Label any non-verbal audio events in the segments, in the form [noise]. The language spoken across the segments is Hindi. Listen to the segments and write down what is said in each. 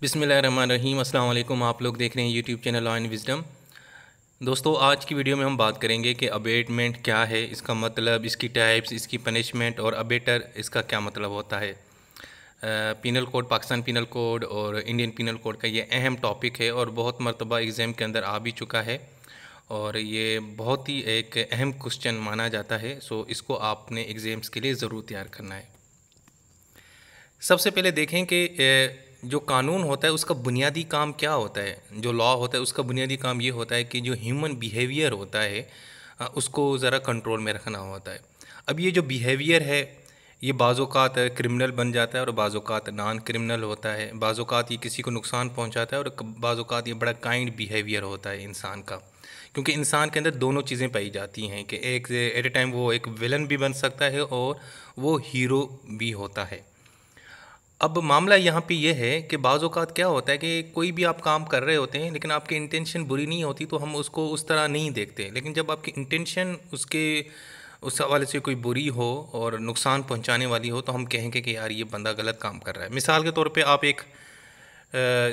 बिसमीम अल्लाम आप लोग देख रहे हैं YouTube channel law and wisdom दोस्तों आज की वीडियो में हम बात करेंगे कि अबेटमेंट क्या है इसका मतलब इसकी टाइप्स इसकी पनिशमेंट और अबेटर इसका क्या मतलब होता है penal code Pakistan penal code और इंडियन पिनल कोड का ये अहम टॉपिक है और बहुत मरतबा एग्ज़ाम के अंदर आ भी चुका है और ये बहुत ही एक अहम क्वेश्चन माना जाता है सो इसको आपने एग्ज़ाम्स के लिए ज़रूर तैयार करना है सबसे पहले देखें कि जो कानून होता है उसका बुनियादी काम क्या होता है जो लॉ होता है उसका बुनियादी काम ये होता है कि जो ह्यूमन बिहेवियर होता है उसको ज़रा कंट्रोल में रखना होता है अब ये जो बिहेवियर है ये बाज़ात क्रिमिनल बन जाता है और बाज़ात नॉन क्रिमिनल होता है बाज़ात ये किसी को नुकसान पहुंचाता है और बाज़ात ये बड़ा काइंड बिहेवियर होता है इंसान का क्योंकि इंसान के अंदर दोनों चीज़ें पाई जाती हैं कि एक एट ए टाइम वो एक विलन भी बन सकता है और वो हीरो भी होता है अब मामला यहाँ पे ये है कि बाज़ात क्या होता है कि कोई भी आप काम कर रहे होते हैं लेकिन आपकी इंटेंशन बुरी नहीं होती तो हम उसको उस तरह नहीं देखते लेकिन जब आपकी इंटेंशन उसके उस हवाले से कोई बुरी हो और नुकसान पहुँचाने वाली हो तो हम कहेंगे कि यार ये बंदा गलत काम कर रहा है मिसाल के तौर पर आप एक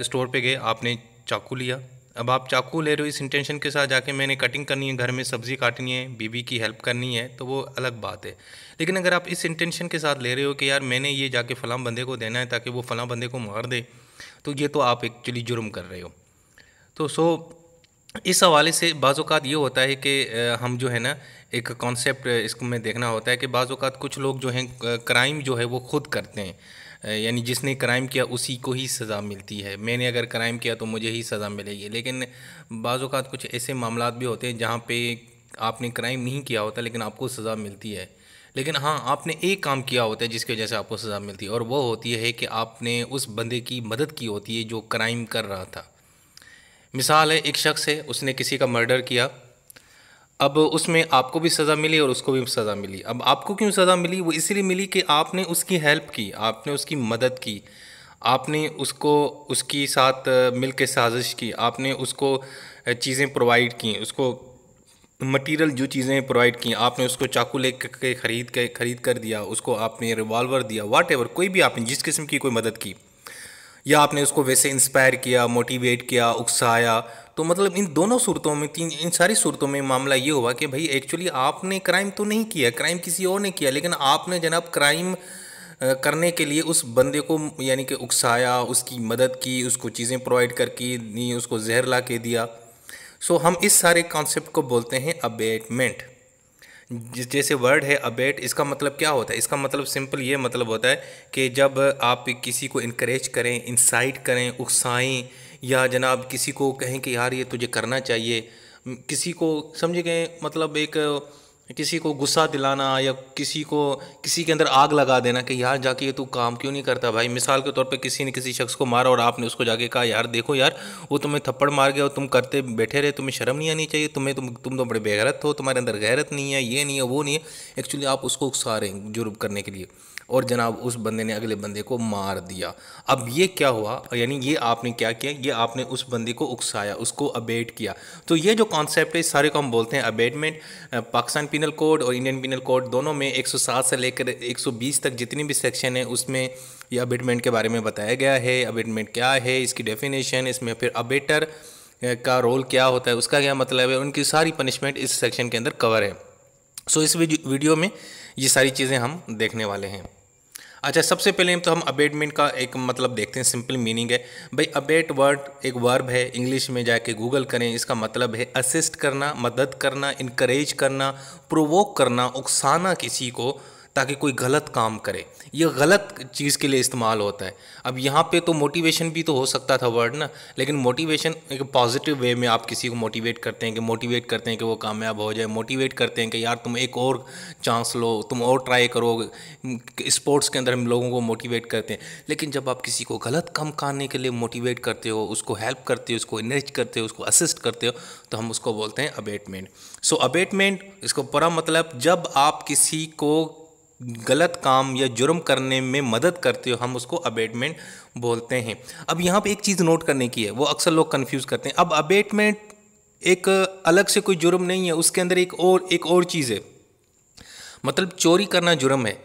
स्टोर पर गए आपने चाकू लिया अब आप चाकू ले रहे हो इस इंटेंशन के साथ जाके मैंने कटिंग करनी है घर में सब्ज़ी काटनी है बीबी की हेल्प करनी है तो वो अलग बात है लेकिन अगर आप इस इंटेंशन के साथ ले रहे हो कि यार मैंने ये जाके फ़लाँ बंदे को देना है ताकि वो फ़लाँ बंदे को मार दे तो ये तो आप एक्चुअली जुर्म कर रहे हो तो सो इस हवाले से बाज़ात ये होता है कि हम जो है ना एक कॉन्सेप्ट इसको में देखना होता है कि बाज़ात कुछ लोग जो हैं क्राइम जो है वो खुद करते हैं यानी जिसने क्राइम किया उसी को ही सज़ा मिलती है मैंने अगर क्राइम किया तो मुझे ही सज़ा मिलेगी लेकिन बाज़ात कुछ ऐसे मामला भी होते हैं जहाँ पे आपने क्राइम नहीं किया होता लेकिन आपको सज़ा मिलती है लेकिन हाँ आपने एक काम किया होता है जिसकी वजह से आपको सज़ा मिलती है और वो होती है कि आपने उस बंदे की मदद की होती है जो क्राइम कर रहा था मिसाल है एक शख्स है उसने किसी का मर्डर किया अब उसमें आपको भी सज़ा मिली और उसको भी सज़ा मिली अब आपको क्यों सज़ा मिली वो इसलिए मिली कि आपने उसकी हेल्प की आपने उसकी मदद की आपने उसको उसकी साथ मिल के साजिश की आपने उसको चीज़ें प्रोवाइड की उसको मटेरियल जो चीज़ें प्रोवाइड की आपने उसको चाकू ले के ख़रीद के ख़रीद कर दिया उसको आपने रिवॉल्वर दिया वाट कोई भी आपने जिस किस्म की कोई मदद की या आपने उसको वैसे इंस्पायर किया मोटिवेट किया उकसाया तो मतलब इन दोनों सूरतों में तीन इन सारी सूरतों में मामला ये हुआ कि भाई एक्चुअली आपने क्राइम तो नहीं किया क्राइम किसी और ने किया लेकिन आपने जनाब क्राइम करने के लिए उस बंदे को यानी कि उकसाया उसकी मदद की उसको चीज़ें प्रोवाइड करके उसको जहर ला के दिया सो हम इस सारे कॉन्सेप्ट को बोलते हैं अबेटमेंट जैसे वर्ड है अबेट इसका मतलब क्या होता है इसका मतलब सिंपल ये मतलब होता है कि जब आप किसी को इनक्रेज करें इंसाइट करें उकसाएँ या जनाब किसी को कहें कि यार ये तुझे करना चाहिए किसी को समझे गए मतलब एक किसी को गुस्सा दिलाना या किसी को किसी के अंदर आग लगा देना कि यार जाके ये तू काम क्यों नहीं करता भाई मिसाल के तौर पे किसी ने किसी शख्स को मारा और आपने उसको जाके कहा यार देखो यार वो तुम्हें थप्पड़ मार गया और तुम करते बैठे रहे तुम्हें शर्म नहीं आनी चाहिए तुम्हें तुम तुम तो बड़े बेगैरत हो तुम्हारे अंदर गैरत नहीं है ये नहीं है वो नहीं है एक्चुअली आप उसको उकसा रहे हैं जुर्म करने के लिए और जनाब उस बंदे ने अगले बंदे को मार दिया अब ये क्या हुआ यानी ये आपने क्या किया ये आपने उस बंदे को उकसाया उसको अबेट किया तो ये जो कॉन्सेप्ट है सारे को हम बोलते हैं अबेटमेंट पाकिस्तान पिनल कोड और इंडियन पिनल कोड दोनों में 107 से लेकर 120 तक जितनी भी सेक्शन है उसमें ये अबेटमेंट के बारे में बताया गया है अबेटमेंट क्या है इसकी डेफिनेशन इसमें फिर अबेटर का रोल क्या होता है उसका क्या मतलब है उनकी सारी पनिशमेंट इस सेक्शन के अंदर कवर है सो so, इस वीडियो में ये सारी चीज़ें हम देखने वाले हैं अच्छा सबसे पहले तो हम अबेटमेंट का एक मतलब देखते हैं सिंपल मीनिंग है भाई अबेट वर्ड एक वर्ब है इंग्लिश में जाके गूगल करें इसका मतलब है असिस्ट करना मदद करना इनक्रेज करना प्रोवोक करना उकसाना किसी को ताकि कोई गलत काम करे ये गलत चीज़ के लिए इस्तेमाल होता है अब यहाँ पे तो मोटिवेशन भी तो हो सकता था वर्ड ना लेकिन मोटिवेशन एक पॉजिटिव वे में आप किसी को मोटिवेट करते हैं कि मोटिवेट करते हैं कि वो कामयाब हो जाए मोटिवेट करते हैं कि यार तुम एक और चांस लो तुम और ट्राई करो स्पोर्ट्स के अंदर हम लोगों को मोटिवेट करते हैं लेकिन जब आप किसी को गलत काम करने के लिए मोटिवेट करते हो उसको हेल्प करते हो उसको इनरेज करते हो उसको असिस्ट करते हो तो हम उसको बोलते हैं अबेटमेंट सो अबेटमेंट इसको पूरा मतलब जब आप किसी को गलत काम या जुर्म करने में मदद करते हो हम उसको अबेटमेंट बोलते हैं अब यहाँ पे एक चीज़ नोट करने की है वो अक्सर लोग कंफ्यूज करते हैं अब अबेटमेंट एक अलग से कोई जुर्म नहीं है उसके अंदर एक और एक और चीज़ है मतलब चोरी करना जुर्म है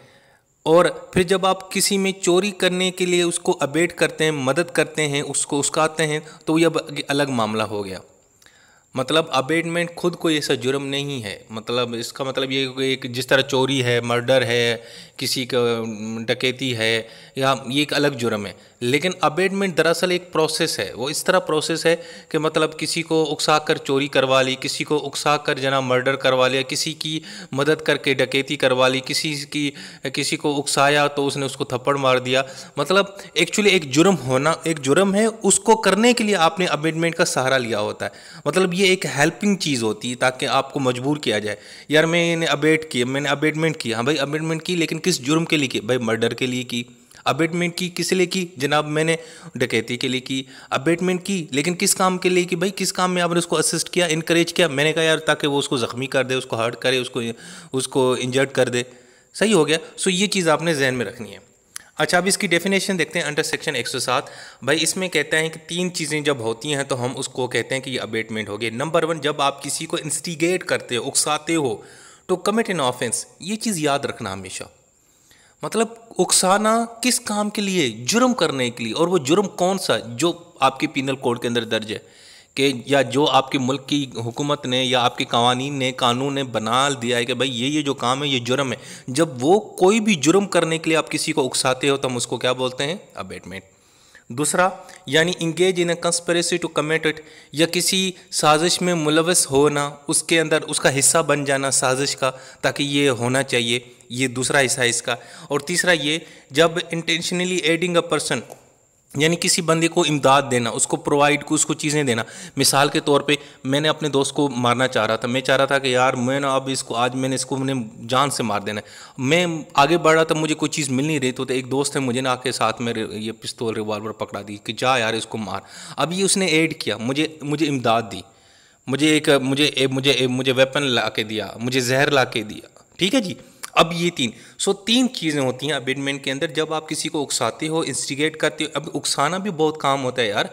और फिर जब आप किसी में चोरी करने के लिए उसको अबेट करते हैं मदद करते हैं उसको उसकाते हैं तो अब अलग मामला हो गया मतलब अबेटमेंट खुद कोई ऐसा जुर्म नहीं है मतलब इसका मतलब ये एक जिस तरह चोरी है मर्डर है किसी का डकैती है या ये एक अलग जुर्म है लेकिन अबेडमेंट दरअसल एक प्रोसेस है वो इस तरह प्रोसेस है कि मतलब किसी को उकसा कर चोरी करवा ली किसी को उकसा कर जना मर्डर करवा लिया किसी की मदद करके डकैती करवा ली किसी की किसी को उकसाया तो उसने उसको थप्पड़ मार दिया मतलब एक्चुअली एक जुर्म होना एक जुर्म है उसको करने के लिए आपने अबेडमेंट का सहारा लिया होता है मतलब ये एक हेल्पिंग चीज़ होती है ताकि आपको मजबूर किया जाए यार मैंने अबेट किया मैंने अबेडमेंट किया हाँ भाई अबेडमेंट की लेकिन किस जुर्म के लिए की भाई मर्डर के लिए की अबेटमेंट की किस लिए की जनाब मैंने डकैती के लिए की अबेटमेंट की लेकिन किस काम के लिए की भाई किस काम में आपने उसको असिस्ट किया इनक्रेज किया मैंने कहा यार ताकि वो उसको ज़ख्मी कर दे उसको हर्ट करे उसको उसको इंजर्ड कर दे सही हो गया सो ये चीज़ आपने जहन में रखनी है अच्छा अब इसकी डेफिनेशन देखते हैं अंडर सेक्शन सात भाई इसमें कहते हैं कि तीन चीज़ें जब होती हैं तो हम उसको कहते हैं कि ये अबेटमेंट हो गए नंबर वन जब आप किसी को इंस्टिगेट करते हो उकसाते हो तो कमिट एन ऑफेंस ये चीज़ याद रखना हमेशा मतलब उकसाना किस काम के लिए जुर्म करने के लिए और वो जुर्म कौन सा जो आपके पीनल कोड के अंदर दर्ज है कि या जो आपके मुल्क की हुकूमत ने या आपके कवानीन ने कानून ने बना दिया है कि भाई ये ये जो काम है ये जुर्म है जब वो कोई भी जुर्म करने के लिए आप किसी को उकसाते हो तो हम उसको क्या बोलते हैं अबेटमेंट दूसरा यानी engage in a conspiracy to commit it या किसी साजिश में मुलवस होना उसके अंदर उसका हिस्सा बन जाना साजिश का ताकि ये होना चाहिए ये दूसरा हिस्सा इसका और तीसरा ये जब इंटेंशनली एडिंग अ पर्सन यानी किसी बंदे को इमदाद देना उसको प्रोवाइड उसको चीज़ें देना मिसाल के तौर पे मैंने अपने दोस्त को मारना चाह रहा था मैं चाह रहा था कि यार मैं ना अब इसको आज मैंने इसको मैंने जान से मार देना है मैं आगे बढ़ रहा था मुझे कोई चीज़ मिल नहीं रही तो, तो एक दोस्त है मुझे ना आके साथ में ये पिस्तौल रिवॉल्वर पकड़ा दी कि जा यार इसको मार अब ये उसने एड किया मुझे मुझे इमदाद दी मुझे एक मुझे ए, मुझे ए, मुझे वेपन ला के दिया मुझे जहर ला के दिया ठीक है जी अब ये तीन सो तीन चीज़ें होती हैं अबेडमेंट के अंदर जब आप किसी को उकसाते हो इंस्टिगेट करते हो अब उकसाना भी बहुत काम होता है यार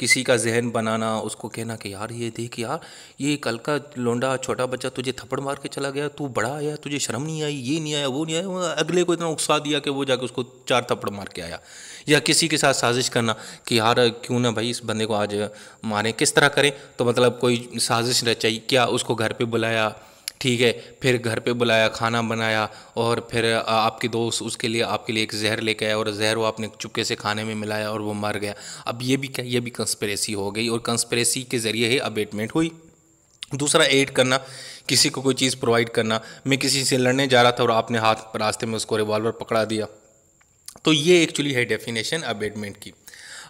किसी का जहन बनाना उसको कहना कि यार ये देख यार ये कल का लोंडा छोटा बच्चा तुझे थप्पड़ मार के चला गया तू बड़ा आया तुझे शर्म नहीं आई ये नहीं आया वो नहीं आया अगले को इतना उकसा दिया कि वो जाके उसको चार थप्पड़ मार के आया या किसी के साथ साजिश करना कि यार क्यों ना भाई इस बंदे को आज मारें किस तरह करें तो मतलब कोई साजिश रचाई क्या उसको घर पर बुलाया ठीक है फिर घर पे बुलाया खाना बनाया और फिर आपके दोस्त उसके लिए आपके लिए एक जहर लेके आया और जहर वो आपने चुपके से खाने में मिलाया और वो मर गया अब ये भी क्या ये भी कंस्परेसी हो गई और कंस्परेसी के ज़रिए ही अबेटमेंट हुई दूसरा एड करना किसी को कोई चीज़ प्रोवाइड करना मैं किसी से लड़ने जा रहा था और आपने हाथ रास्ते में उसको रिवॉल्वर पकड़ा दिया तो ये एक्चुअली है डेफिनेशन अबेटमेंट की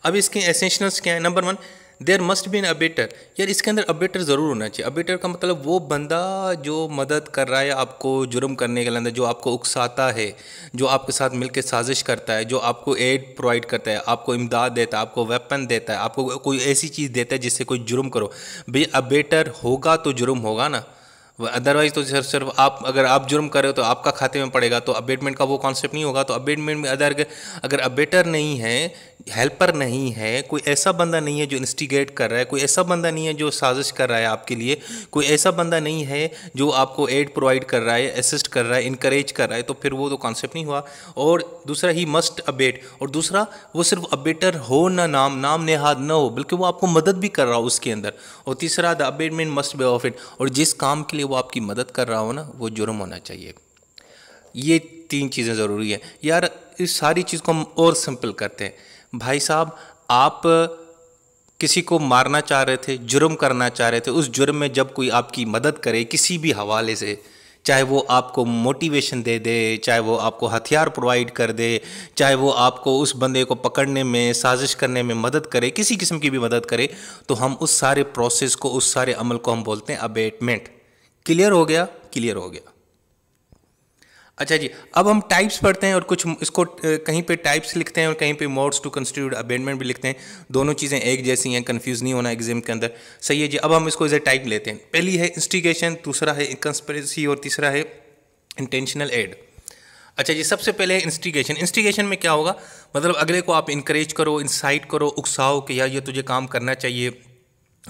अब इसके एसेंशनल्स क्या है number one there must be an abettor यार इसके अंदर अपडेटर ज़रूर होना चाहिए अपडेटर का मतलब वो बंदा जो मदद कर रहा है आपको जुर्म करने के अंदर जो आपको उकसाता है जो आपके साथ मिलकर साजिश करता है जो आपको एड प्रोवाइड करता है आपको इमदाद देता है आपको वेपन देता है आपको कोई ऐसी चीज़ देता है जिससे कोई जुर्म करो भाई अपडेटर होगा तो जुर्म होगा ना अदरवाइज तो सर सिर्फ आप अगर आप जुर्म करें तो आपका खाते में पड़ेगा तो अबेटमेंट का वो कॉन्सेप्ट नहीं होगा तो अबेटमेंट में अदर अगर अबेटर नहीं है हेल्पर नहीं है कोई ऐसा बंदा नहीं है जो इंस्टिगेट कर रहा है कोई ऐसा बंदा नहीं है जो साजिश कर रहा है आपके लिए कोई ऐसा बंदा नहीं है जो आपको एड प्रोवाइड कर रहा है असिस्ट कर रहा है इनक्रेज कर रहा है तो फिर वो तो कॉन्सेप्ट नहीं हुआ और दूसरा ही मस्ट अबेट और दूसरा वो सिर्फ अबेटर हो ना नाम नाम नेहाद ना हो बल्कि वो आपको मदद भी कर रहा हो उसके अंदर और तीसरा the abetment must be of it और जिस काम के लिए वो आपकी मदद कर रहा हो ना वो जुर्म होना चाहिए ये तीन चीज़ें ज़रूरी हैं यार इस सारी चीज़ को हम और सिंपल करते हैं भाई साहब आप किसी को मारना चाह रहे थे जुर्म करना चाह रहे थे उस जुर्म में जब कोई आपकी मदद करे किसी भी हवाले से चाहे वो आपको मोटिवेशन दे दे चाहे वो आपको हथियार प्रोवाइड कर दे चाहे वो आपको उस बंदे को पकड़ने में साजिश करने में मदद करे किसी किस्म की भी मदद करे तो हम उस सारे प्रोसेस को उस सारे अमल को हम बोलते हैं अबेटमेंट क्लियर हो गया क्लियर हो गया अच्छा जी अब हम टाइप्स पढ़ते हैं और कुछ इसको कहीं पे टाइप्स लिखते हैं और कहीं पे मोड्स टू कंस्टिट्यूट अबेंडमेंट भी लिखते हैं दोनों चीज़ें एक जैसी हैं कंफ्यूज नहीं होना एग्जाम के अंदर सही है जी अब हम इसको एज ए टाइप लेते हैं पहली है इंस्टिगेशन दूसरा है कंस्परेसी और तीसरा है इंटेंशनल एड अच्छा जी सबसे पहले है इंस्टिगेशन इंस्टिगेशन में क्या होगा मतलब अगले को आप इंकरेज करो इंसाइट करो उकसाओ कि यार ये तुझे काम करना चाहिए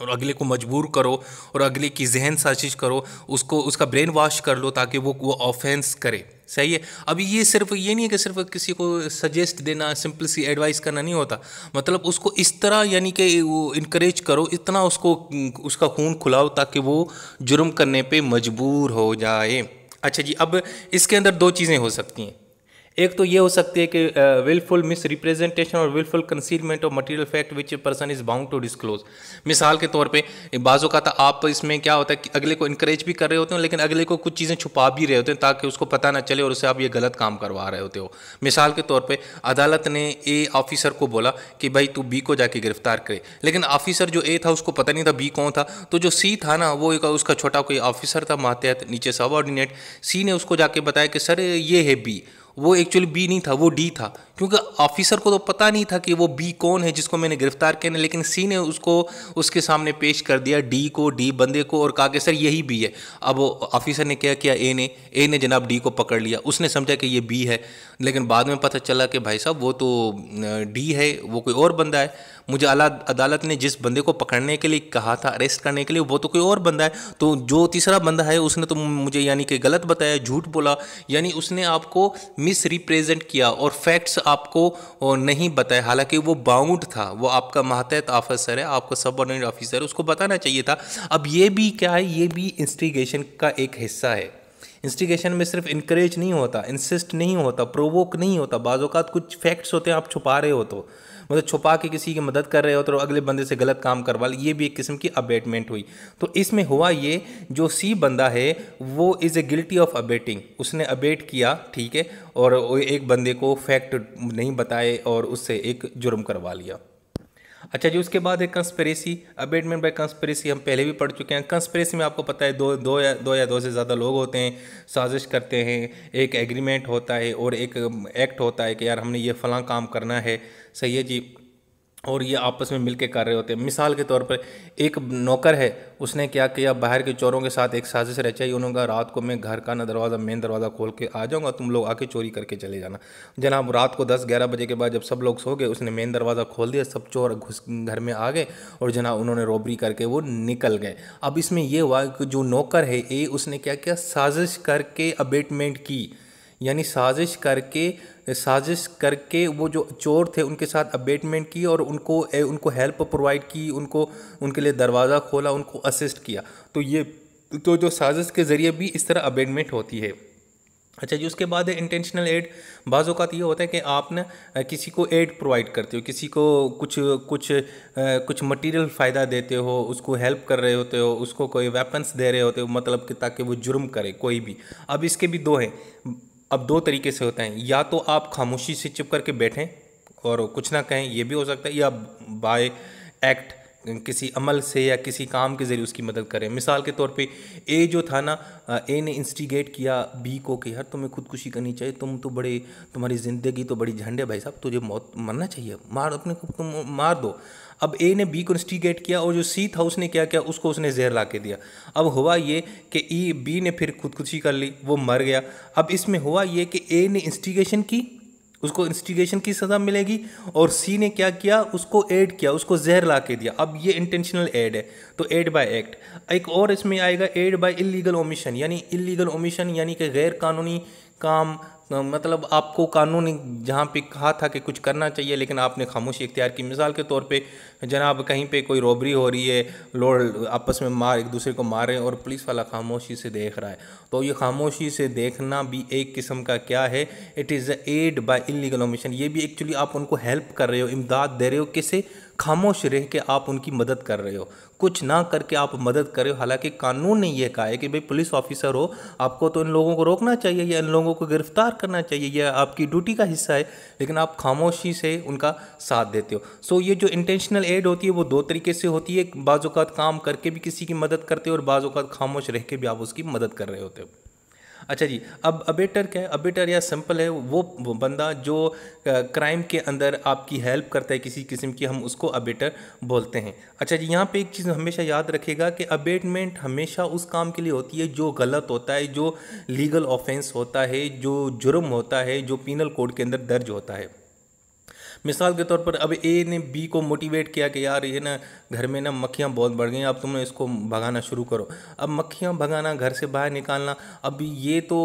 और अगले को मजबूर करो और अगले की जहन साजिश करो उसको उसका ब्रेन वॉश कर लो ताकि वो वो ऑफेंस करे सही है अभी ये सिर्फ ये नहीं है कि सिर्फ किसी को सजेस्ट देना सिंपल सी एडवाइस करना नहीं होता मतलब उसको इस तरह यानी कि वो इनक्रेज करो इतना उसको उसका खून खुलाओ ताकि वो जुर्म करने पे मजबूर हो जाए अच्छा जी अब इसके अंदर दो चीज़ें हो सकती हैं एक तो ये हो सकती है कि विलफुल मिस रिप्रेजेंटेशन और wilful concealment of material fact which person is bound to disclose मिसाल के तौर पे बाजू का था आप इसमें क्या होता है कि अगले को इंकरेज भी कर रहे होते हो लेकिन अगले को कुछ चीज़ें छुपा भी रहे होते हैं ताकि उसको पता ना चले और उसे आप ये गलत काम करवा रहे होते हो मिसाल के तौर पर अदालत ने ए ऑफिसर को बोला कि भाई तू बी को जाके गिरफ्तार करे लेकिन ऑफिसर जो ए था उसको पता नहीं था बी कौन था तो जो सी था ना वो एक उसका छोटा कोई ऑफिसर था मातहत नीचे सबऑर्डिनेट सी ने उसको जाके बताया कि सर ये है बी वो एक्चुअली बी नहीं था वो डी था क्योंकि ऑफिसर को तो पता नहीं था कि वो बी कौन है जिसको मैंने गिरफ्तार किया है लेकिन सी ने उसको उसके सामने पेश कर दिया डी को डी बंदे को और कहा कि सर यही बी है अब ऑफिसर ने क्या किया ए ने ए ने जनाब डी को पकड़ लिया उसने समझा कि ये बी है लेकिन बाद में पता चला कि भाई साहब वो तो डी है वो कोई और बंदा है मुझे अला अदालत ने जिस बंदे को पकड़ने के लिए कहा था अरेस्ट करने के लिए वो तो कोई और बंदा है तो जो तीसरा बंदा है उसने तो मुझे यानी कि गलत बताया झूठ बोला यानी उसने आपको मिसरिप्रेजेंट किया और फैक्ट्स आपको नहीं बताया हालांकि वो बाउंड था वो आपका महातहत ऑफिसर है आपका सबऑर्डिनेट ऑफिसर है उसको बताना चाहिए था अब ये भी क्या है ये भी इंस्टिगेशन का एक हिस्सा है इंस्टिगेशन में सिर्फ इंक्रेज नहीं होता इंसिस्ट नहीं होता प्रोवोक नहीं होता बाज़ात कुछ फैक्ट्स होते हैं आप छुपा रहे हो तो मतलब छुपा के किसी की मदद कर रहे हो तो अगले बंदे से गलत काम करवा ये भी एक किस्म की अबेटमेंट हुई तो इसमें हुआ ये जो सी बंदा है वो is a guilty of abetting उसने अबेट किया ठीक है और एक बंदे को फैक्ट नहीं बताए और उससे एक जुर्म करवा लिया अच्छा जी उसके बाद है कंस्पेरेसी अबेडमेंट बाय कंस्पेरेसी हम पहले भी पढ़ चुके हैं कंस्पेरेसी में आपको पता है दो दो या दो या दो से ज़्यादा लोग होते हैं साजिश करते हैं एक एग्रीमेंट होता है और एक एक्ट um, होता है कि यार हमने ये फ़लाँ काम करना है सही है जी और ये आपस में मिलके कर रहे होते हैं मिसाल के तौर पर एक नौकर है उसने क्या किया बाहर के चोरों के साथ एक साजिश रचाई उन्होंने कहा रात को मैं घर का ना दरवाज़ा मेन दरवाज़ा खोल के आ जाऊँगा तुम लोग आके चोरी करके चले जाना जनाब रात को दस ग्यारह बजे के बाद जब सब लोग सो गए उसने मेन दरवाज़ा खोल दिया सब चोर घुस घर में आ गए और जनाब उन्होंने रोबरी करके वो निकल गए अब इसमें यह हुआ कि जो नौकर है ए उसने क्या किया साजिश करके अबेटमेंट की यानी साजिश करके साजिश करके वो जो चोर थे उनके साथ अबेटमेंट की और उनको ए, उनको हेल्प प्रोवाइड की उनको उनके लिए दरवाज़ा खोला उनको असिस्ट किया तो ये तो जो साजिश के ज़रिए भी इस तरह अबेटमेंट होती है अच्छा जी उसके बाद है इंटेंशनल एड बाज़ अवत ये होता है कि आप ना किसी को एड प्रोवाइड करते हो किसी को कुछ कुछ आ, कुछ मटेरियल फ़ायदा देते हो उसको हेल्प कर रहे होते हो उसको कोई वेपन्स दे रहे होते हो मतलब कि ताकि वो जुर्म करे कोई भी अब इसके भी दो हैं अब दो तरीके से होते हैं या तो आप खामोशी से चुप करके बैठें और कुछ ना कहें ये भी हो सकता है या बाय एक्ट किसी अमल से या किसी काम के ज़रिए उसकी मदद करें मिसाल के तौर पे ए जो था ना ए ने इंस्टिगेट किया बी को कि यार तुम्हें खुदकुशी करनी चाहिए तुम तो बड़े तुम्हारी ज़िंदगी तो बड़ी झंडे भाई साहब तुझे मौत मरना चाहिए मार अपने को तुम मार दो अब ए ने बी को इंस्टिगेट किया और जो सी था उसने क्या किया उसको उसने जहर ला के दिया अब हुआ ये कि ई e, बी ने फिर खुदकुशी कर ली वो मर गया अब इसमें हुआ ये कि ए ने इंस्टिगेशन की उसको इंस्टिगेशन की सज़ा मिलेगी और सी ने क्या किया उसको ऐड किया उसको जहर ला के दिया अब ये इंटेंशनल ऐड है तो ऐड बाय एक्ट एक और इसमें आएगा ऐड बाय इलीगल ओमिशन यानी इलीगल ओमिशन यानी कि गैर कानूनी काम मतलब आपको कानून ने जहाँ पे कहा था कि कुछ करना चाहिए लेकिन आपने खामोशी इख्तियार की मिसाल के तौर पे जनाब कहीं पे कोई रॉबरी हो रही है लोड आपस में मार एक दूसरे को मार रहे हैं और पुलिस वाला खामोशी से देख रहा है तो ये खामोशी से देखना भी एक किस्म का क्या है it is aid by illegal omission ये भी एक्चुअली आप उनको हेल्प कर रहे हो इमदाद दे रहे हो किसे खामोश रह के आप उनकी मदद कर रहे हो कुछ ना करके आप मदद कर रहे हो हालांकि कानून ने यह कहा है कि भाई पुलिस ऑफिसर हो आपको तो इन लोगों को रोकना चाहिए या इन लोगों को गिरफ्तार करना चाहिए यह आपकी ड्यूटी का हिस्सा है लेकिन आप खामोशी से उनका साथ देते हो सो ये जो इंटेंशनल एड होती है वो दो तरीके से होती है बाज़ात काम करके भी किसी की मदद करते हो और बाज़ात खामोश रह के भी आप उसकी मदद कर रहे होते हो अच्छा जी अब अबेटर क्या है अबेटर या सिंपल है वो, वो बंदा जो क्राइम के अंदर आपकी हेल्प करता है किसी किस्म की हम उसको अबेटर बोलते हैं अच्छा जी यहाँ पे एक चीज़ हमेशा याद रखेगा कि अबेटमेंट हमेशा उस काम के लिए होती है जो गलत होता है जो लीगल ऑफेंस होता है जो जुर्म होता है जो पीनल कोड के अंदर दर्ज होता है मिसाल के तौर पर अब ए ने बी को मोटिवेट किया कि यार ये ना घर में ना मक्खियाँ बहुत बढ़ गई अब तुमने इसको भगाना शुरू करो अब मक्खियाँ भगाना घर से बाहर निकालना अब ये तो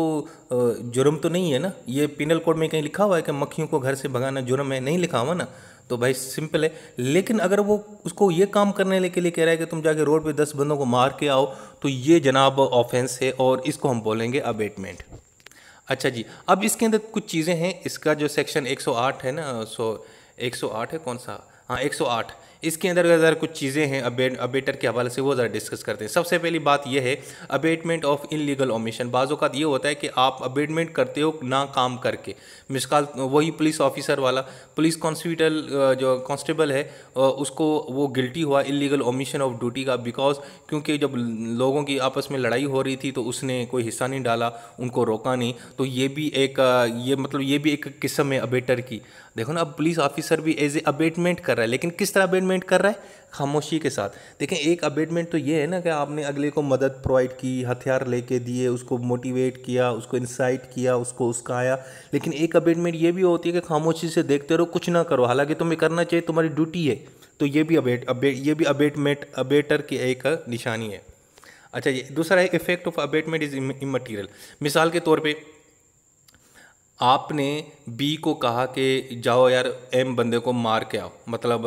जुर्म तो नहीं है ना ये पिनल कोड में कहीं लिखा हुआ है कि मक्खियों को घर से भगाना जुर्म है नहीं लिखा हुआ ना तो भाई सिंपल है लेकिन अगर वो उसको ये काम करने के लिए कह रहा है कि तुम जाके रोड पे दस बंदों को मार के आओ तो ये जनाब ऑफेंस है और इसको हम बोलेंगे अबेटमेंट अच्छा जी अब इसके अंदर कुछ चीज़ें हैं इसका जो सेक्शन 108 है ना सो 108 है कौन सा हाँ 108 इसके अंदर ज़रा कुछ चीज़ें हैं अबे अबेटर के हवाले से वो ज़रा डिस्कस करते हैं सबसे पहली बात यह है अबेटमेंट ऑफ लीगल ओमिशन बाज़ात ये होता है कि आप अबेटमेंट करते हो ना काम करके मिसकाल वही पुलिस ऑफिसर वाला पुलिस कॉन्स्टिटल जो कॉन्स्टेबल है उसको वो गिल्टी हुआ लीगल ओमिशन ऑफ ड्यूटी का बिकॉज क्योंकि जब लोगों की आपस में लड़ाई हो रही थी तो उसने कोई हिस्सा नहीं डाला उनको रोका नहीं तो ये भी एक ये मतलब ये भी एक किस्म है अबेटर की देखो ना अब पुलिस ऑफिसर भी एज ए अबेटमेंट कर रहा है लेकिन किस तरह अबेटमेंट कर रहा है खामोशी के साथ देखें एक अबेटमेंट तो ये है ना कि आपने अगले को मदद प्रोवाइड की हथियार लेके दिए उसको मोटिवेट किया उसको इंसाइट किया उसको उसका आया लेकिन एक अबेटमेंट ये भी होती है कि खामोशी से देखते रहो कुछ ना करो हालांकि तुम्हें करना चाहिए तुम्हारी ड्यूटी है तो ये भी अबेट अबेट ये भी अबेटमेंट अबेटर की एक निशानी है अच्छा ये दूसरा है effect of abetment is immaterial मिसाल के तौर पर आपने बी को कहा कि जाओ यार एम बंदे को मार के आओ मतलब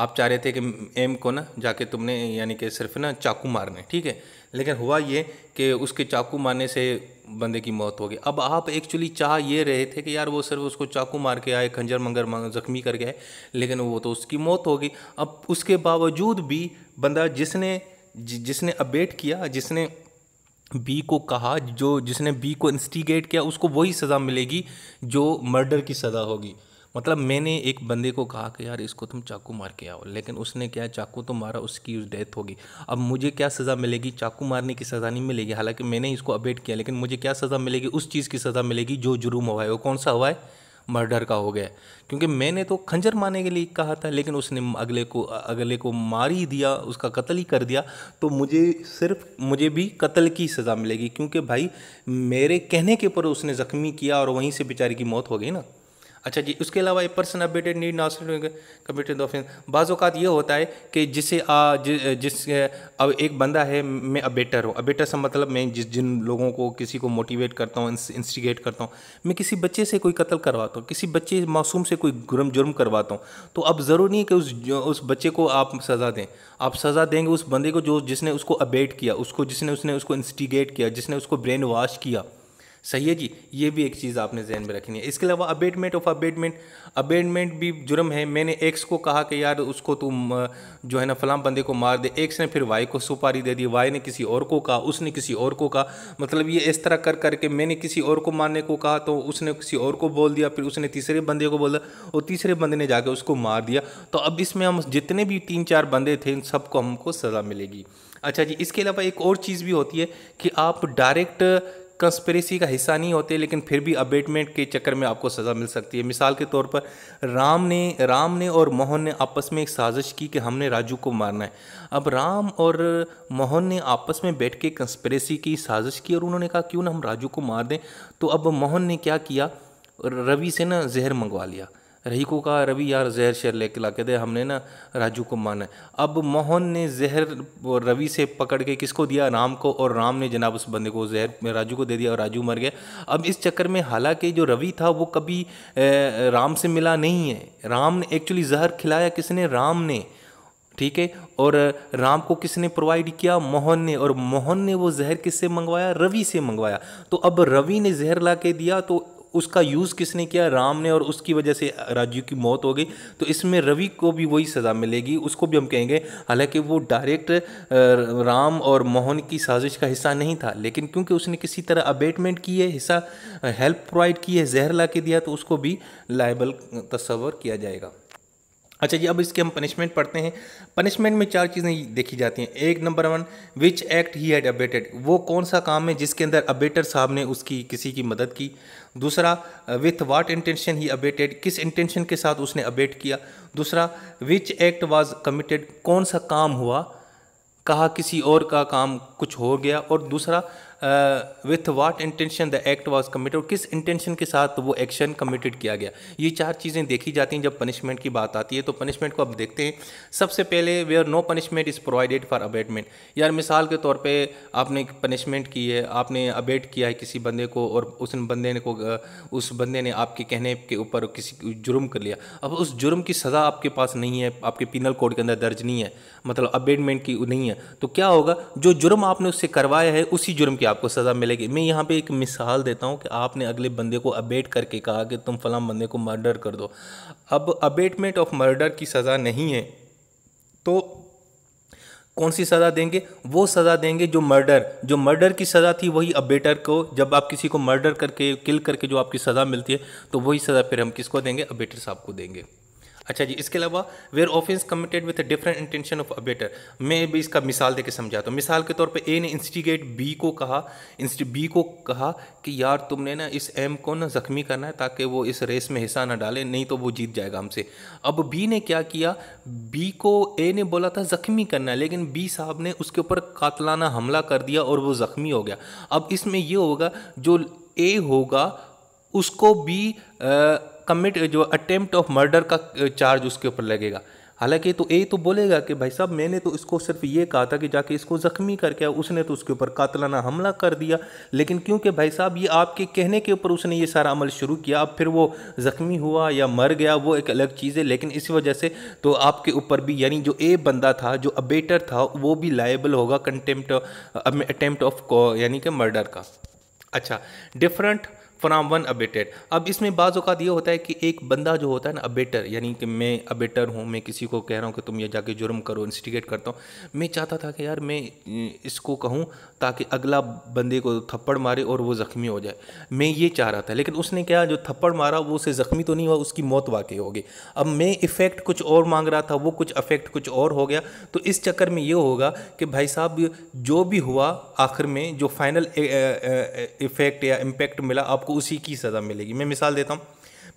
आप चाह रहे थे कि एम को ना जाके तुमने यानी कि सिर्फ ना चाकू मारने ठीक है लेकिन हुआ ये कि उसके चाकू मारने से बंदे की मौत हो गई अब आप एक्चुअली चाह ये रहे थे कि यार वो सिर्फ उसको चाकू मार के आए खंजर मंगर ज़ख्मी कर गए लेकिन वो तो उसकी मौत होगी अब उसके बावजूद भी बंदा जिसने जिसने अबेट किया जिसने बी को कहा जो जिसने बी को इंस्टिगेट किया उसको वही सज़ा मिलेगी जो मर्डर की सज़ा होगी मतलब मैंने एक बंदे को कहा कि यार इसको तुम चाकू मार के आओ लेकिन उसने क्या चाकू तो मारा उसकी उस डेथ होगी अब मुझे क्या सज़ा मिलेगी चाकू मारने की सज़ा नहीं मिलेगी हालांकि मैंने इसको अबेट किया लेकिन मुझे क्या सज़ा मिलेगी उस चीज़ की सज़ा मिलेगी जो जुर्म हुआ है वो कौन सा हुआ है मर्डर का हो गया क्योंकि मैंने तो खंजर मारने के लिए कहा था लेकिन उसने अगले को अगले को मार ही दिया उसका कत्ल ही कर दिया तो मुझे सिर्फ मुझे भी कत्ल की सज़ा मिलेगी क्योंकि भाई मेरे कहने के ऊपर उसने ज़ख्मी किया और वहीं से बेचारे की मौत हो गई ना अच्छा जी उसके अलावा a person abetted need not commit offence बाज़ात ये होता है कि जिसे आ, जि, जिस अब एक बंदा है मैं अबेटर हूँ अबेटर से मतलब मैं जिस जिन लोगों को किसी को मोटिवेट करता हूँ इंस्टिगेट करता हूँ मैं किसी बच्चे से कोई कत्ल करवाता हूँ किसी बच्चे मासूम से कोई गुरम जुर्म करवाता हूँ तो अब ज़रूरी नहीं कि उस उस बच्चे को आप सज़ा दें आप सज़ा देंगे उस बंदे को जो जिसने उसको अबेट किया उसको जिसने उसने उसको इंस्टिगेट किया जिसने उसको ब्रेन वॉश किया सही है जी ये भी एक चीज़ आपने जहन में रखनी है इसके अलावा अबेटमेंट ऑफ अबेटमेंट अबेटमेंट भी जुर्म है मैंने एक्स को कहा कि यार उसको तुम जो है ना फलाम बंदे को मार दे एक्स ने फिर वाई को सुपारी दे दी वाई ने किसी और को कहा उसने किसी और को कहा मतलब ये इस तरह कर करके मैंने किसी और को मारने को कहा तो उसने किसी और को बोल दिया फिर उसने तीसरे बंदे को बोला और तीसरे बंदे ने जाकर उसको मार दिया तो अब इसमें हम जितने भी तीन चार बंदे थे इन सबको हमको सज़ा मिलेगी अच्छा जी इसके अलावा एक और चीज़ भी होती है कि आप डायरेक्ट कंस्पेरेसी का हिस्सा नहीं होते लेकिन फिर भी अबेटमेंट के चक्कर में आपको सज़ा मिल सकती है मिसाल के तौर पर राम ने राम ने और मोहन ने आपस में एक साजिश की कि हमने राजू को मारना है अब राम और मोहन ने आपस में बैठ के कंस्पेरेसी की साजिश की और उन्होंने कहा क्यों ना हम राजू को मार दें तो अब मोहन ने क्या किया रवि से ना जहर मंगवा लिया रही को कहा रवि यार जहर शहर लेके ला के दे हमने ना राजू को माना है अब मोहन ने जहर रवि से पकड़ के किसको दिया राम को और राम ने जनाब उस बंदे को जहर राजू को दे दिया और राजू मर गया अब इस चक्कर में हालांकि जो रवि था वो कभी राम से मिला नहीं है राम ने एक्चुअली जहर खिलाया किसने राम ने ठीक है और राम को किसने प्रोवाइड किया मोहन ने और मोहन ने वो जहर किससे मंगवाया रवि से मंगवाया तो अब रवि ने जहर ला के दिया तो उसका यूज़ किसने किया राम ने और उसकी वजह से राजीव की मौत हो गई तो इसमें रवि को भी वही सज़ा मिलेगी उसको भी हम कहेंगे हालांकि वो डायरेक्ट राम और मोहन की साजिश का हिस्सा नहीं था लेकिन क्योंकि उसने किसी तरह अबेटमेंट की है हिस्सा हेल्प प्रोवाइड की है जहर ला के दिया तो उसको भी लाइबल तस्वर किया जाएगा अच्छा जी अब इसके हम पनिशमेंट पढ़ते हैं पनिशमेंट में चार चीज़ें देखी जाती हैं एक number one which act he had abetted वो कौन सा काम है जिसके अंदर अबेटर साहब ने उसकी किसी की मदद की दूसरा with what intention he abetted किस इंटेंशन के साथ उसने अबेट किया दूसरा विच एक्ट वॉज कमिटेड कौन सा काम हुआ कहा किसी और का काम कुछ हो गया और दूसरा with what intention the act was committed और किस इंटेंशन के साथ वो एक्शन कमिटेड किया गया ये चार चीज़ें देखी जाती हैं जब पनिशमेंट की बात आती है तो पनिशमेंट को अब देखते हैं सबसे पहले where no punishment is provided for abetment यार मिसाल के तौर पे आपने पनिशमेंट की है आपने अबेट किया है किसी बंदे को और उस बंदे ने को uh, उस बंदे ने आपके कहने के ऊपर किसी जुर्म कर लिया अब उस जुर्म की सज़ा आपके पास नहीं है आपके पिनल कोड के अंदर दर्ज नहीं है मतलब अबेडमेंट की नहीं है तो क्या होगा जो जुर्म आपने उससे करवाया है उसी जुर्म की आपको सज़ा मिलेगी मैं यहाँ पे एक मिसाल देता हूँ कि आपने अगले बंदे को अबेट करके कहा कि तुम फलाम बंदे को मर्डर कर दो अब अबेटमेंट ऑफ मर्डर की सज़ा नहीं है तो कौन सी सज़ा देंगे वो सज़ा देंगे जो मर्डर जो मर्डर की सज़ा थी वही अबेटर को जब आप किसी को मर्डर करके किल करके जो आपकी सज़ा मिलती है तो वही सज़ा फिर हम किसको देंगे अबेटर साहब को देंगे अच्छा जी इसके अलावा where offence committed with different intention of abettor मैं भी इसका मिसाल देकर समझाता तो, हूँ मिसाल के तौर पे ए ने इंस्टिगेट बी को कहा बी को कहा कि यार तुमने ना इस एम को ना ज़ख्मी करना है ताकि वो इस रेस में हिस्सा ना डाले नहीं तो वो जीत जाएगा हमसे अब बी ने क्या किया बी को ए ने बोला था ज़ख्मी करना है लेकिन बी साहब ने उसके ऊपर कातलाना हमला कर दिया और वो ज़ख्मी हो गया अब इसमें यह होगा जो ए होगा उसको बी कमिट जो अटेम्प्ट ऑफ मर्डर का चार्ज उसके ऊपर लगेगा हालांकि तो ए तो बोलेगा कि भाई साहब मैंने तो इसको सिर्फ ये कहा था कि जाके इसको ज़ख्मी करके उसने तो उसके ऊपर कातलाना हमला कर दिया लेकिन क्योंकि भाई साहब ये आपके कहने के ऊपर उसने ये सारा अमल शुरू किया अब फिर वो ज़ख्मी हुआ या मर गया वो एक अलग चीज़ है लेकिन इस वजह से तो आपके ऊपर भी यानी जो ए बंदा था जो अबेटर था वो भी लाइबल होगा कंटेम्प्ट अटेम्प्ट ऑफ यानी कि मर्डर का अच्छा डिफरेंट फ्राम वन अबेटेड अब इसमें बाज़ अवत ये होता है कि एक बंदा जो होता है ना अबेटर यानी कि मैं अबेटर हूँ मैं किसी को कह रहा हूँ कि तुम ये जाके जुर्म करो इंस्टिगेट करता हूँ मैं चाहता था कि यार मैं इसको कहूँ ताकि अगला बंदे को थप्पड़ मारे और वो ज़ख्मी हो जाए मैं ये चाह रहा था लेकिन उसने क्या जो थप्पड़ मारा वो उसे ज़ख्मी तो नहीं हुआ उसकी मौत वाकई हो गई अब मैं इफ़ेक्ट कुछ और मांग रहा था वो कुछ अफेक्ट कुछ और हो गया तो इस चक्कर में ये होगा कि भाई साहब जो भी हुआ आखिर में जो फाइनल इफ़ेक्ट या इम्पेक्ट मिला आपको उसी की सज़ा मिलेगी मैं मिसाल देता हूँ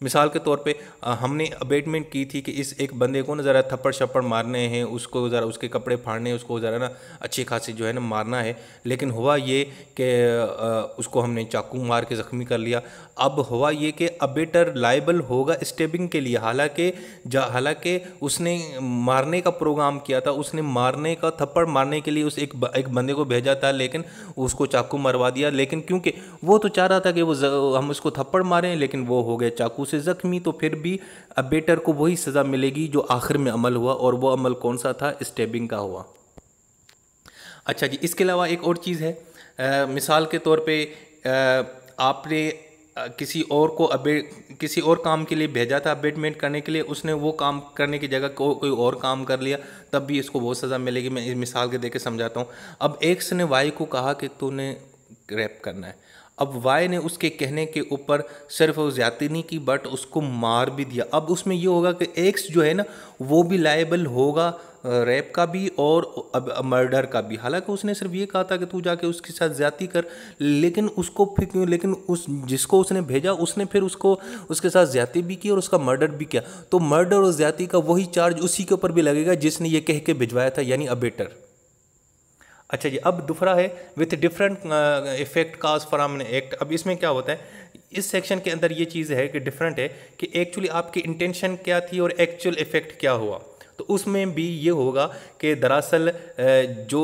मिसाल के तौर पे हमने अबेटमेंट की थी कि इस एक बंदे को ना ज़रा थप्पड़ छप्पड़ मारने हैं उसको ज़रा उसके कपड़े फाड़ने उसको ज़रा ना अच्छी खासी जो है ना मारना है लेकिन हुआ ये कि उसको हमने चाकू मार के ज़ख्मी कर लिया अब हुआ ये कि अबेटर लाइबल होगा स्टेबिंग के लिए हालांकि हालांकि उसने मारने का प्रोग्राम किया था उसने मारने का थप्पड़ मारने के लिए उस एक एक बंदे को भेजा था लेकिन उसको चाकू मरवा दिया लेकिन क्योंकि वो तो चाह रहा था कि वो हम उसको थप्पड़ मारें लेकिन वो हो गए चाकू उसे ज़ख्मी तो फिर भी अबेटर को वही सज़ा मिलेगी जो आखिर में अमल हुआ और वो अमल कौन सा था स्टेबिंग का हुआ अच्छा जी इसके अलावा एक और चीज़ है आ, मिसाल के तौर पे आपने किसी और को अबे किसी और काम के लिए भेजा था अबेटमेंट करने के लिए उसने वो काम करने की जगह को, कोई और काम कर लिया तब भी इसको बहुत सज़ा मिलेगी मैं इस मिसाल के दे समझाता हूँ अब एक्स ने वाई को कहा कि तूने रैप करना है अब वाई ने उसके कहने के ऊपर सिर्फ ज़्यादा नहीं की बट उसको मार भी दिया अब उसमें ये होगा कि एक्स जो है ना वो भी लाइबल होगा रैप का भी और अब मर्डर का भी हालांकि उसने सिर्फ ये कहा था कि तू जाके उसके साथ ज्यादा कर लेकिन उसको फिर लेकिन उस जिसको उसने भेजा उसने फिर उसको उसके साथ ज्यादा भी की और उसका मर्डर भी किया तो मर्डर और ज्यादा का वही चार्ज उसी के ऊपर भी लगेगा जिसने ये कह के भिजवाया था यानी अबेटर अच्छा जी अब दूसरा है विथ डिफरेंट इफेक्ट काज फरामन एक्ट अब इसमें क्या होता है इस सेक्शन के अंदर ये चीज़ है कि डिफरेंट है कि एक्चुअली आपकी इंटेंशन क्या थी और एक्चुअल इफेक्ट क्या हुआ तो उसमें भी ये होगा कि दरअसल जो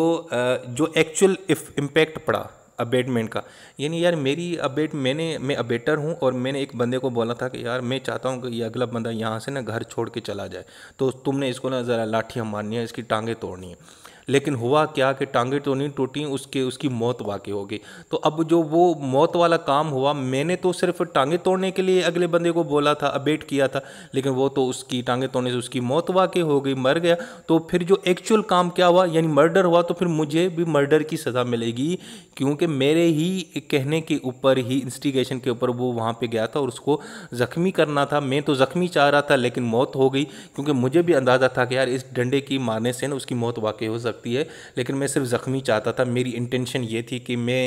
जो एक्चुअल इम्पेक्ट पड़ा अबेटमेंट का यानी यार मेरी अबेट मैंने मैं अबेटर हूँ और मैंने एक बंदे को बोला था कि यार मैं चाहता हूँ कि ये अगला बंदा यहाँ से ना घर छोड़ के चला जाए तो तुमने इसको ना ज़रा लाठियाँ मारनी है इसकी टांगें तोड़नी है लेकिन हुआ क्या कि टांगे तो नहीं टूटी उसके उसकी मौत वाकई हो गई तो अब जो वो मौत वाला काम हुआ मैंने तो सिर्फ टांगे तोड़ने के लिए अगले बंदे को बोला था अबेट किया था लेकिन वो तो उसकी टांगे तोड़ने से उसकी मौत वाकई हो गई मर गया तो फिर जो एक्चुअल काम क्या हुआ यानी मर्डर हुआ तो फिर मुझे भी मर्डर की सज़ा मिलेगी क्योंकि मेरे ही कहने के ऊपर ही इंस्टिगेशन के ऊपर वो वहाँ पर गया था और उसको ज़ख्मी करना था मैं तो ज़ख्मी चाह रहा था लेकिन मौत हो गई क्योंकि मुझे भी अंदाज़ा था कि यार इस डंडे की मारने से ना उसकी मौत वाकई हो सकती सकती है लेकिन मैं सिर्फ ज़ख्मी चाहता था मेरी इंटेंशन ये थी कि मैं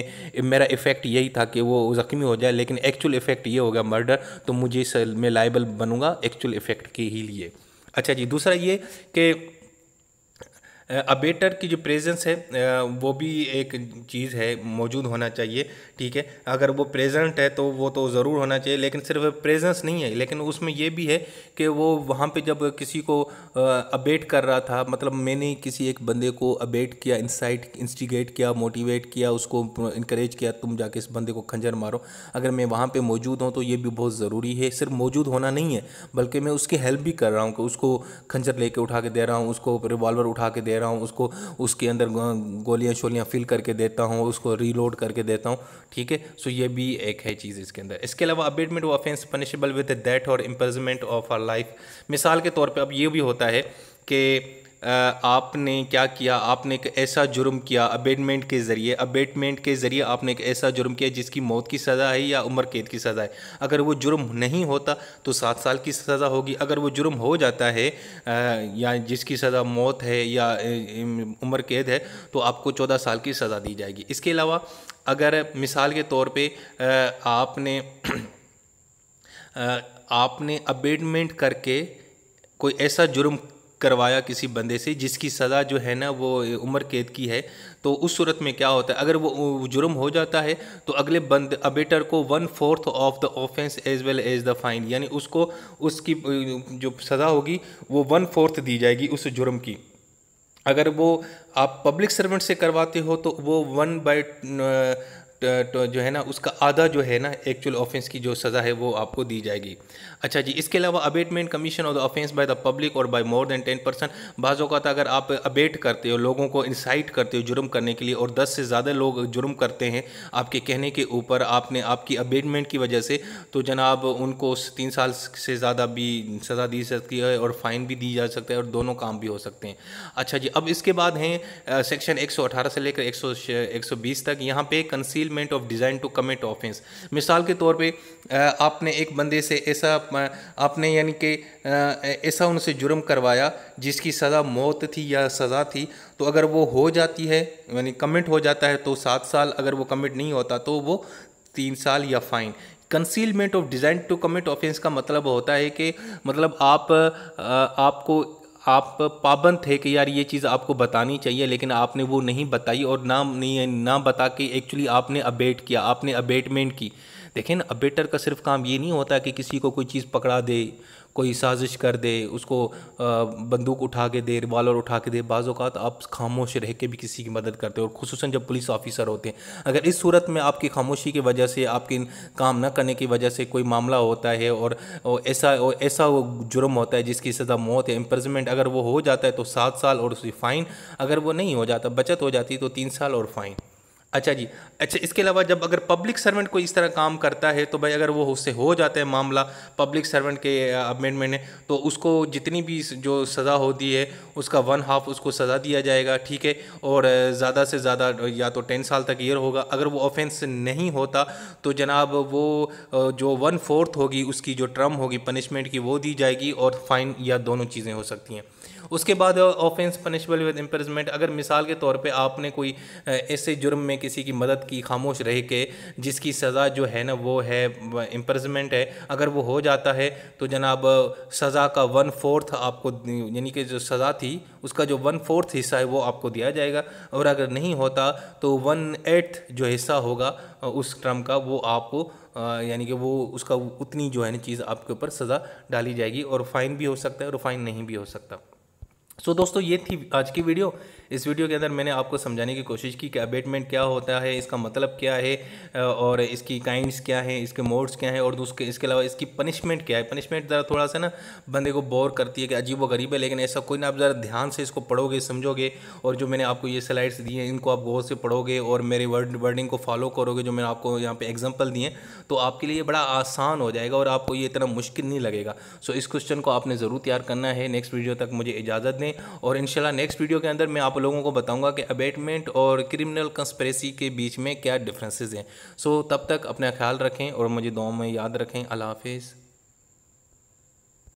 मेरा इफ़ेक्ट यही था कि वो ज़ख्मी हो जाए लेकिन एक्चुअल इफ़ेक्ट ये होगा मर्डर तो मुझे मैं लाइबल बनूंगा एक्चुअल इफ़ेक्ट के ही लिए अच्छा जी दूसरा ये कि अबेटर की जो प्रेजेंस है वो भी एक चीज़ है मौजूद होना चाहिए ठीक है अगर वो प्रेजेंट है तो वो तो ज़रूर होना चाहिए लेकिन सिर्फ प्रेजेंस नहीं है लेकिन उसमें ये भी है कि वो वहाँ पे जब किसी को अबेट कर रहा था मतलब मैंने किसी एक बंदे को अबेट किया इंसाइट इंस्टिगेट किया मोटिवेट किया उसको इंकरेज किया तुम जाके इस बंदे को खंजर मारो अगर मैं वहाँ पर मौजूद हूँ तो ये भी बहुत ज़रूरी है सिर्फ मौजूद होना नहीं है बल्कि मैं उसकी हेल्प भी कर रहा हूँ कि उसको खंजर लेके उठा के दे रहा हूँ उसको रिवॉल्वर उठा के दे रहा हूँ उसको उसके अंदर गोलियाँ शोलियाँ फिल करके देता हूँ उसको रीलोड करके देता हूँ ठीक है सो ये भी एक है चीज़ इसके अंदर इसके अलावा abetment of offence punishable with death और इम्प्रजमेंट ऑफ आर लाइफ मिसाल के तौर पर अब ये भी होता है कि आपने क्या किया आपने एक ऐसा जुर्म किया अबेटमेंट के ज़रिए अबेटमेंट के ज़रिए आपने एक ऐसा जुर्म किया जिसकी मौत की सज़ा है या उम्र कैद की सज़ा है अगर वो जुर्म नहीं होता तो सात साल की सज़ा होगी अगर वो जुर्म हो जाता है या जिसकी सज़ा मौत है या उम्र कैद है तो आपको चौदह साल की सज़ा दी जाएगी इसके अलावा अगर मिसाल के तौर पर आपने [clears throat] आपने अबेटमेंट करके कोई ऐसा जुर्म करवाया किसी बंदे से जिसकी सज़ा जो है ना वो उम्र कैद की है तो उस सूरत में क्या होता है अगर वो जुर्म हो जाता है तो अगले बंद अबेटर को one fourth of the offence as well as the fine यानी उसको उसकी जो सज़ा होगी वो वन फोर्थ दी जाएगी उस जुर्म की अगर वो आप पब्लिक सर्वेंट से करवाते हो तो वो वन बाई जो है ना उसका आधा जो है ना एक्चुअल ऑफेंस की जो सज़ा है वो आपको दी जाएगी अच्छा जी इसके अलावा abetment commission of the offence by the public और by more than ten percent बाज़ों का अगर आप अबेट करते हो लोगों को इंसाइट करते हो जुर्म करने के लिए और दस से ज़्यादा लोग जुर्म करते हैं आपके कहने के ऊपर आपने आपकी अबेटमेंट की वजह से तो जनाब उनको तीन साल से ज़्यादा भी सज़ा दी सकती है और फ़ाइन भी दी जा सकता है और दोनों काम भी हो सकते हैं अच्छा जी अब इसके बाद हैं सेक्शन एक से लेकर एक तक यहाँ पे concealment of design to commit offence मिसाल के तौर पर आपने एक बंदे से ऐसा आपने यानी कि ऐसा उनसे जुर्म करवाया जिसकी सज़ा मौत थी या सज़ा थी तो अगर वो हो जाती है यानी कमिट हो जाता है तो सात साल अगर वो कमिट नहीं होता तो वो तीन साल या fine concealment of design to commit offence का मतलब होता है कि मतलब आप आपको आप पाबंद थे कि यार ये चीज़ आपको बतानी चाहिए लेकिन आपने वो नहीं बताई और ना नहीं ना बता के एक्चुअली आपने अबेट किया आपने अबेटमेंट की देखें ना अबेटर का सिर्फ काम ये नहीं होता कि किसी को कोई चीज़ पकड़ा दे कोई साजिश कर दे उसको बंदूक उठा के दे रिवाल्वर उठा के दे बाज़ अवत आप खामोश रह के भी किसी की मदद करते हो और खसूस जब पुलिस ऑफिसर होते हैं अगर इस सूरत में आपकी खामोशी की वजह से आपके काम ना करने की वजह से कोई मामला होता है और ऐसा और ऐसा वो जुर्म होता है जिसकी सज़ा मौत है इम्प्रजमेंट अगर वो हो जाता है तो सात साल और उसकी फ़ाइन अगर वो नहीं हो जाता बचत हो जाती तो तीन साल और फ़ाइन अच्छा जी अच्छा इसके अलावा जब अगर पब्लिक सर्वेंट कोई इस तरह काम करता है तो भाई अगर वो उससे हो जाता है मामला पब्लिक सर्वेंट के अमेंडमेंट में तो उसको जितनी भी जो सज़ा होती है उसका वन हाफ उसको सज़ा दिया जाएगा ठीक है और ज़्यादा से ज़्यादा या तो टेन साल तक ईयर होगा अगर वो ऑफेंस नहीं होता तो जनाब वो जो वन फोर्थ होगी उसकी जो टर्म होगी पनिशमेंट की वो दी जाएगी और फ़ाइन या दोनों चीज़ें हो सकती हैं उसके बाद ऑफेंस पनिशबल विद इम्पेजमेंट अगर मिसाल के तौर पर आपने कोई uh, ऐसे जुर्म में किसी की मदद की खामोश रह के जिसकी सज़ा जो है ना वो है इम्पेजमेंट है अगर वो हो जाता है तो जनाब uh, सज़ा का वन फोर्थ आपको यानी कि जो सज़ा थी उसका जो वन फोर्थ हिस्सा है वो आपको दिया जाएगा और अगर नहीं होता तो वन एट्थ जो हिस्सा होगा uh, उस ट्रम का वो आपको यानी कि वो उसका उतनी जो है ना चीज़ आपके ऊपर सज़ा डाली जाएगी और फाइन भी हो सकता है और फाइन नहीं भी हो सकता सो so, दोस्तों ये थी आज की वीडियो इस वीडियो के अंदर मैंने आपको समझाने की कोशिश की कि अबेटमेंट क्या होता है इसका मतलब क्या है और इसकी काइंड्स क्या है इसके मोड्स क्या हैं और उसके इसके अलावा इसकी पनिशमेंट क्या है पनिशमेंट ज़रा थोड़ा सा ना बंदे को बोर करती है कि अजीब व गरीब है लेकिन ऐसा कोई ना आप ज़रा ध्यान से इसको पढ़ोगे समझोगे और जो मैंने आपको ये स्लाइड्स दी हैं इनको आप गौर से पढ़ोगे और मेरे वर्ड वर्डिंग को फॉलो करोगे जो मैंने आपको यहाँ पर एग्जाम्पल दिए तो आपके लिए बड़ा आसान हो जाएगा और आपको ये इतना मुश्किल नहीं लगेगा सो इस क्वेश्चन को आपने ज़रूर तैयार करना है नेक्स्ट वीडियो तक मुझे इजाज़त दें दें और इन नेक्स्ट वीडियो के अंदर मैं आप लोगों को बताऊँगा कि अबेटमेंट और क्रिमिनल कंस्परेसी के बीच में क्या डिफरेंसेस हैं सो तब तक अपना ख्याल रखें और मुझे दो में याद रखें अल्लाह हाफिज़